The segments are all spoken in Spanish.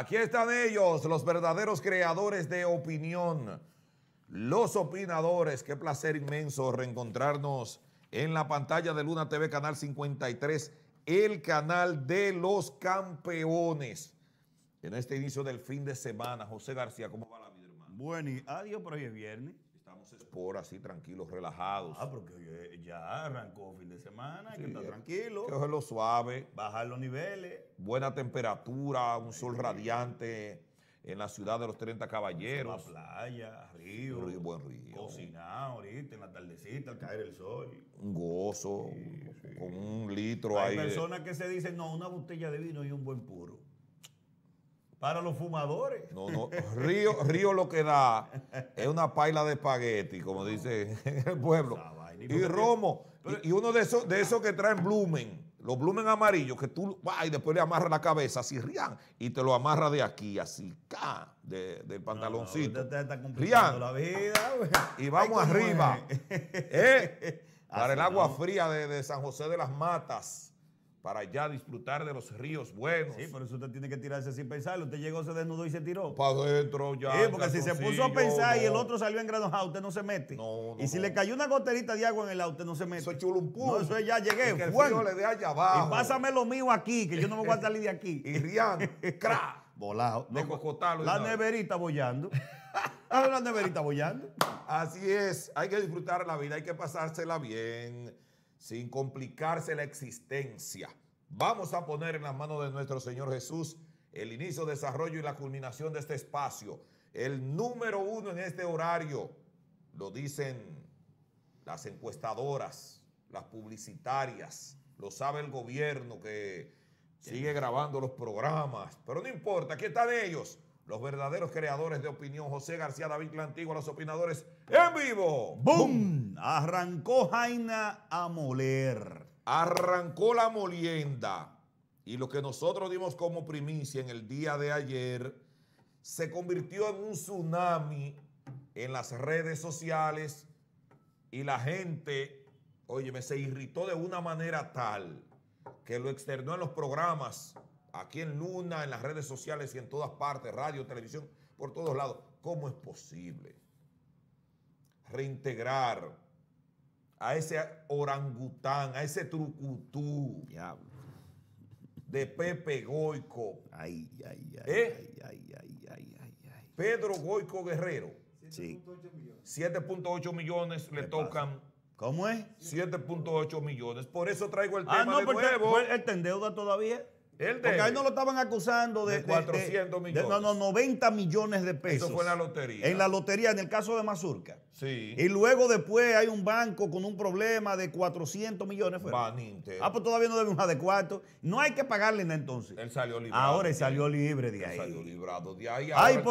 Aquí están ellos, los verdaderos creadores de opinión, los opinadores. Qué placer inmenso reencontrarnos en la pantalla de Luna TV, canal 53, el canal de los campeones. En este inicio del fin de semana, José García, ¿cómo va la vida, hermano? Bueno, y adiós, por hoy es viernes por así, tranquilos, relajados. Ah, porque ya arrancó fin de semana, hay que está eh, tranquilo. Que lo suave. Bajar los niveles. Buena temperatura, un sol radiante en la ciudad de los 30 caballeros. La playa, río. buen río. Cocinar ahorita, en la tardecita, al caer el sol. Un gozo, con un litro ahí. Hay personas que se dicen, no, una botella de vino y un buen puro. Para los fumadores. No, no. Río, Río lo que da es una paila de espagueti, como dice el pueblo. Y romo. Y, uno de esos, de esos que traen blumen, los blumen amarillos, que tú vas y después le amarras la cabeza así, Rian, y te lo amarras de aquí, así, ca, de, del pantaloncito. y vamos arriba. ¿eh? para el agua fría de, de San José de las Matas para ya disfrutar de los ríos buenos. Sí, pero eso usted tiene que tirarse sin pensarlo. Usted llegó, se desnudó y se tiró. Para adentro ya. Sí, porque si se puso a pensar y el otro salió en granoja ah, usted no se mete. No, no Y si le cayó una goterita de agua en el auto, ah, usted no se mete. Eso es chulumpú. No, eso ya llegué. que el frío le dé allá abajo. Y pásame lo mío aquí, que yo no me voy a salir de aquí. y riando, cra. Volado. La neverita bollando. la ah, neverita bollando. Así es. Hay que disfrutar la vida, hay que pasársela bien sin complicarse la existencia. Vamos a poner en las manos de nuestro Señor Jesús el inicio, desarrollo y la culminación de este espacio. El número uno en este horario, lo dicen las encuestadoras, las publicitarias, lo sabe el gobierno que sigue grabando los programas, pero no importa, aquí están ellos los verdaderos creadores de opinión, José García, David Clantigo, los opinadores en vivo. ¡Bum! Arrancó Jaina a moler. Arrancó la molienda. Y lo que nosotros dimos como primicia en el día de ayer se convirtió en un tsunami en las redes sociales y la gente, me se irritó de una manera tal que lo externó en los programas aquí en Luna, en las redes sociales y en todas partes, radio, televisión, por todos lados. ¿Cómo es posible reintegrar a ese orangután, a ese trucutú? De Pepe Goico. Ay, ay, ay, ¿Eh? ay, ay, ay, Pedro Goico Guerrero. 7.8 sí. millones. 7.8 millones le tocan. ¿Cómo es? 7.8 millones. Por eso traigo el ah, tema de pues, nuevo. Pues, ¿El todavía? Porque ahí no lo estaban acusando de, 400 millones. no, no, 90 millones de pesos. Eso fue en la lotería. En la lotería, en el caso de Mazurca. Sí. Y luego después hay un banco con un problema de 400 millones. Ah, pues todavía no debe un adecuado. No hay que pagarle nada entonces. Él salió libre. Ahora él salió libre de ahí. Él salió librado de ahí. Ahora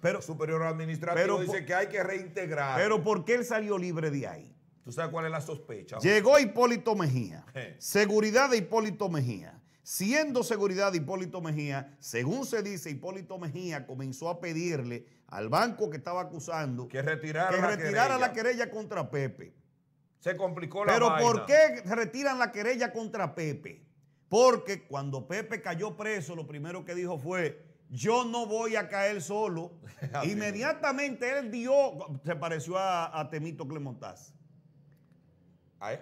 pues, Ay, Superior Administrativo pero, dice que hay que reintegrar. Pero ¿por qué él salió libre de ahí? ¿Tú sabes cuál es la sospecha? Llegó Hipólito Mejía. Eh. Seguridad de Hipólito Mejía Siendo seguridad de Hipólito Mejía, según se dice, Hipólito Mejía comenzó a pedirle al banco que estaba acusando que retirara, la, querella. contra Pepe. Se complicó la Pero ¿por qué retiran la querella contra Pepe? Porque cuando Pepe cayó preso, lo primero que dijo fue, yo no voy a caer solo. Inmediatamente él dio, se pareció a, Temito Clemontaz.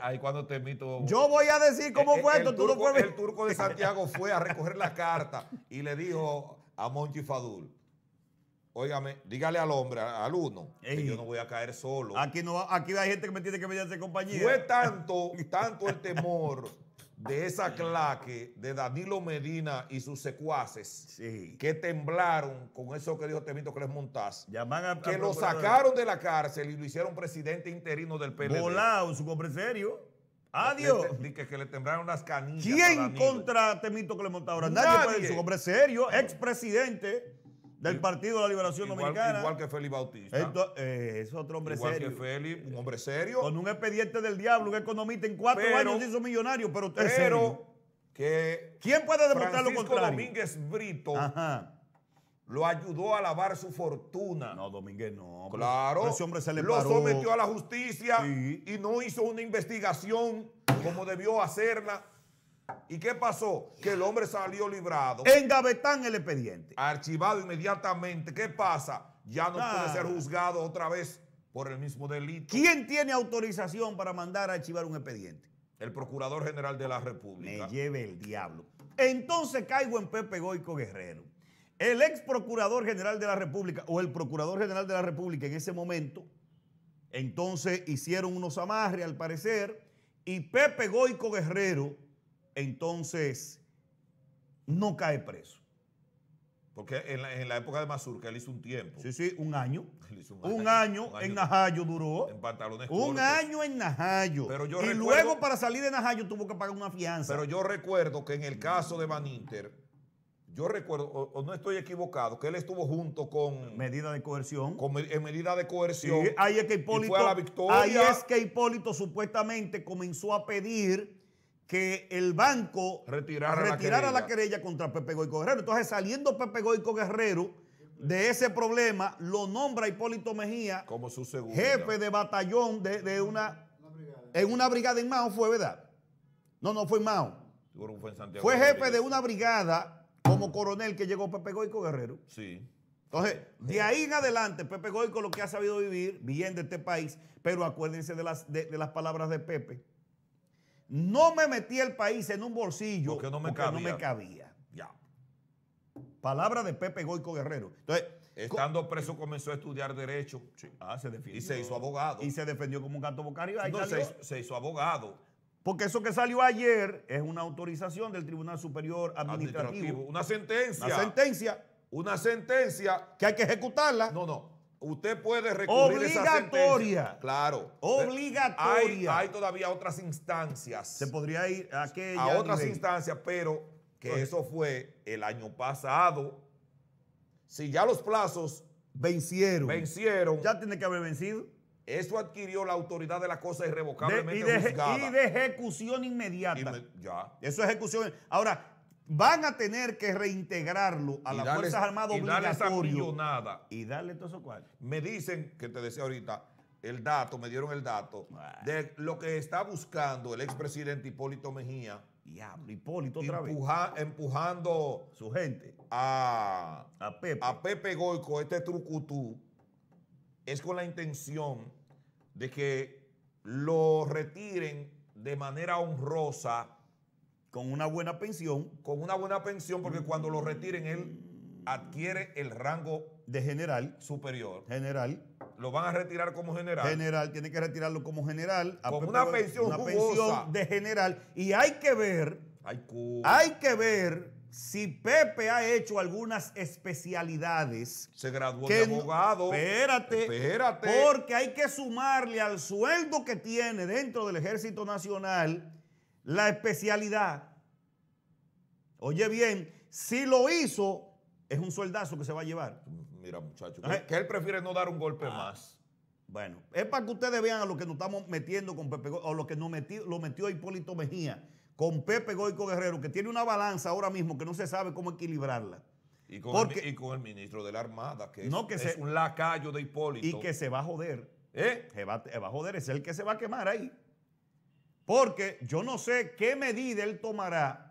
Ahí, cuando te mito? Yo voy a decir cómo cuento, eh, eh, El, tú turco, el turco de Santiago fue a recoger la carta y le dijo a Monchi Fadul. Óigame, dígale al hombre, al uno, que yo no voy a caer solo. Aquí, no, aquí hay gente que me tiene que hacer compañía. Fue tanto, tanto el temor de esa claque de Danilo Medina y sus secuaces que temblaron con eso que dijo Temito Cres a, que lo sacaron de la cárcel y lo hicieron presidente interino del PLD. Volado su serio Adiós. Dije que le temblaron las canillas. ¿Quién contra Temito Clemontaura? Nadie, Nadie puede su hombre serio, expresidente del eh, Partido de la Liberación Dominicana. Igual que Félix Bautista. Eh, es otro hombre serio. Igual que Félix, un eh, hombre serio. Con un expediente del diablo, un economista en cuatro años hizo millonario, pero usted que ¿Quién puede demostrar contra lo contrario? Domínguez Brito Ajá. lo ayudó a lavar su fortuna. No, Domínguez no. Claro. Ese hombre se le Lo sometió a la justicia y no hizo una investigación como debió hacerla ¿Y qué pasó? Que el hombre salió librado. Engavetan el expediente. Archivado inmediatamente. ¿Qué pasa? Ya no puede ser juzgado otra vez por el mismo delito. ¿Quién tiene autorización para mandar a archivar un expediente? El Procurador General de la República. Me lleve el diablo. Entonces caigo en Pepe Goico Guerrero. El ex Procurador General de la República, o el Procurador General de la República en ese momento, entonces hicieron unos amarres al parecer, y Pepe Goico Guerrero entonces no cae preso. Porque en la, época de Mazur, que él hizo un tiempo. Sí, sí, un año. un, año, en Najayo duró. En pantalones Un año en Najayo. y luego para salir de Najayo tuvo que pagar una fianza. Pero yo recuerdo que en el caso de Van Inter, yo recuerdo, o, no estoy equivocado, que él estuvo junto con... Medida de coerción. en medida de coerción. la victoria. Ahí es que Hipólito supuestamente comenzó a pedir que el banco retirara, la, querella. contra Pepe Goico Guerrero. Entonces, saliendo Pepe Goico Guerrero de ese problema, lo nombra Hipólito Mejía como su jefe de batallón de, una, en una brigada en Mao, fue verdad. No, no fue en Mao. Fue, jefe de una brigada como coronel que llegó Pepe Goico Guerrero. Sí. Entonces, de ahí en adelante, Pepe Goico lo que ha sabido vivir bien de este país, pero acuérdense de las palabras de Pepe no me metí el país en un bolsillo porque no me, cabía. me cabía. Ya. Palabra de Pepe Goico Guerrero. Entonces, Estando preso comenzó a estudiar derecho. Sí. Ah, se Y se hizo abogado. Y se defendió como un canto vocario. No, se hizo, abogado. Porque eso que salió ayer es una autorización del Tribunal Superior Administrativo. Una sentencia. Una sentencia. Una sentencia. Que hay que ejecutarla. No, no. Usted puede recurrir Obligatoria. esa Claro. Obligatoria. Hay, todavía otras instancias. Se podría ir a aquella. A otras instancias, pero que eso fue el año pasado. Si ya los plazos vencieron. Vencieron. Ya tiene que haber vencido. Eso adquirió la autoridad de la cosa irrevocablemente y, de, juzgada. y de ejecución inmediata. ya. Eso es ejecución. Ahora, van a tener que reintegrarlo a las Fuerzas Armadas y Darle y darle todo eso cual. Me dicen, que te decía ahorita, el dato, me dieron el dato, de lo que está buscando el expresidente Hipólito Mejía. Diablo, Hipólito otra vez. Empujando su gente a, Pepe. a Pepe Goico, este trucutú, es con la intención de que lo retiren de manera honrosa con una buena pensión. Con una buena pensión, porque cuando lo retiren, él adquiere el rango de general. Superior. General. Lo van a retirar como general. General, tiene que retirarlo como general. Con una pensión Una pensión de general. Y hay que ver. Hay que ver si Pepe ha hecho algunas especialidades. Se graduó de abogado. Espérate, espérate. Porque hay que sumarle al sueldo que tiene dentro del Ejército Nacional la especialidad. Oye bien, si lo hizo, es un sueldazo que se va a llevar. Mira, muchacho, que, él prefiere no dar un golpe ah. más. Bueno, es para que ustedes vean a lo que nos estamos metiendo con Pepe Goico, o lo que nos metió, lo metió Hipólito Mejía con Pepe Goico Guerrero, que tiene una balanza ahora mismo que no se sabe cómo equilibrarla. Y con, el, ministro de la Armada, que no es, un lacayo de Hipólito. Y que se va a joder. ¿Eh? se va a joder, es el que se va a quemar ahí. Porque yo no sé qué medida él tomará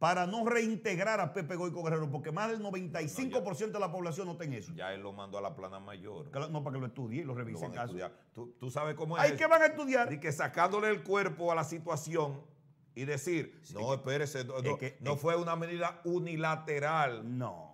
para no reintegrar a Pepe Goico Guerrero, porque más del 95% de la población no tiene eso. Ya él lo mandó a la plana mayor. no, para que lo estudie, y lo revise ah, en Tú, sabes cómo es. Hay que van a estudiar? Y que sacándole el cuerpo a la situación y decir, no, espérese, no, fue una medida unilateral. No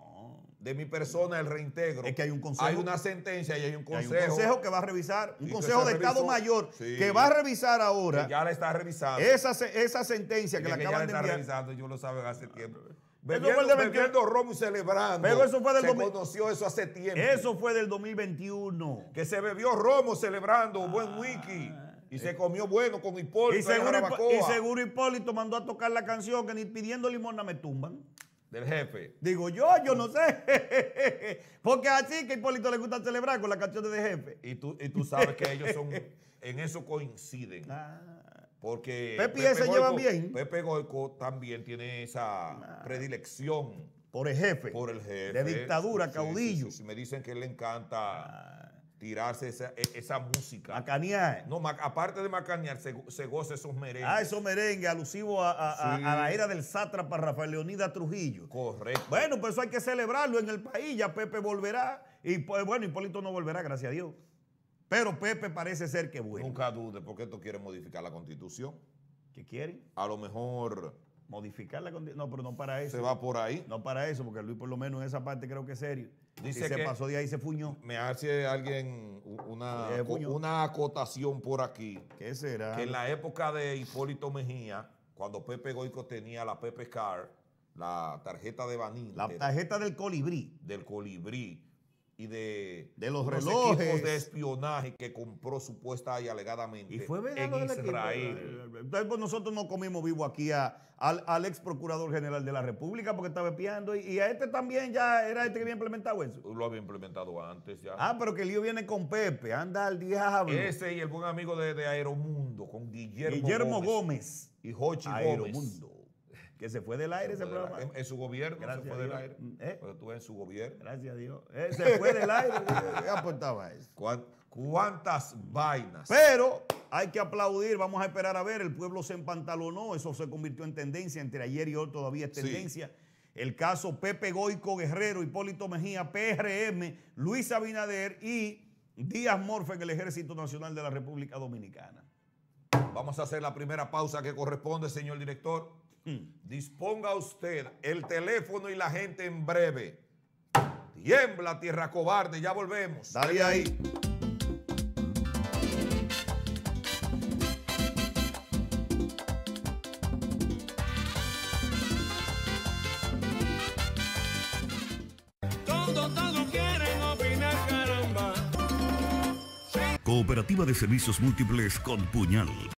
de mi persona el reintegro. Es que hay un consejo. Hay una sentencia y hay un consejo. un consejo que va a revisar, un consejo de Estado Mayor que va a revisar ahora. ya la está revisando. Esa, esa sentencia que, la acaban de revisando, yo lo saben hace tiempo. Bebiendo, eso romo y celebrando. eso fue del se eso hace tiempo. Eso fue del 2021. Que se bebió romo celebrando, un buen ah. wiki. Y se comió bueno con Hipólito. Y seguro, seguro Hipólito mandó a tocar la canción que ni pidiendo limón no me tumban. Del jefe. Digo yo, yo no sé. Porque así que a Hipólito le gusta celebrar con las canciones de jefe. Y tú, tú sabes que ellos son, en eso coinciden. Ah. Porque Pepe, se llevan bien. Pepe Goico también tiene esa ah. predilección. Por el jefe. Por el jefe. De dictadura, caudillo. me dicen que le encanta ah tirarse esa, e, esa música. Macanear. No, aparte de macanear, se, se goza esos merengues. Ah, esos merengues, alusivo a, la era del sátrapa Rafael Leonida Trujillo. Correcto. Bueno, pues eso hay que celebrarlo en el país. Ya Pepe volverá. Y pues, bueno, Hipólito no volverá, gracias a Dios. Pero Pepe parece ser que vuelve Nunca dude, porque esto quiere modificar la constitución. ¿Qué quiere? A lo mejor. Modificar la constitución. No, pero no para eso. Se va por ahí. No para eso, porque Luis por lo menos en esa parte creo que es serio. Dice que pasó de ahí, se puño Me hace alguien una, una acotación por aquí. ¿Qué será? Que en la época de Hipólito Mejía, cuando Pepe Goico tenía la Pepe Car, la tarjeta de Vanilla. La tarjeta del colibrí. Del colibrí y de, los relojes de espionaje que compró supuesta y alegadamente y fue en Israel. Eh, eh, eh, pues nosotros no comimos vivo aquí a, al, ex procurador general de la República porque estaba espiando y, a este también ya era este que había implementado eso. Lo había implementado antes ya. Ah, pero que el lío viene con Pepe, anda al diablo. Ese y el buen amigo de, Aeromundo, con Guillermo, Guillermo Gómez. y Jochi Aeromundo que se fue del aire ese programa. En, su gobierno Gracias se fue del aire. Pero ¿Eh? tú en su gobierno. Gracias a Dios. Eh, se fue del aire. ¿Qué aportaba eso? ¿Cuántas vainas? Pero hay que aplaudir, vamos a esperar a ver. El pueblo se empantalonó, eso se convirtió en tendencia. Entre ayer y hoy todavía es tendencia. El caso Pepe Goico Guerrero, Hipólito Mejía, PRM, Luis Abinader y Díaz Morfe en el Ejército Nacional de la República Dominicana. Vamos a hacer la primera pausa que corresponde, señor director. Mm. Disponga usted el teléfono y la gente en breve. Tiembla, tierra cobarde, ya volvemos. Dale ahí. Cooperativa de Servicios Múltiples con Puñal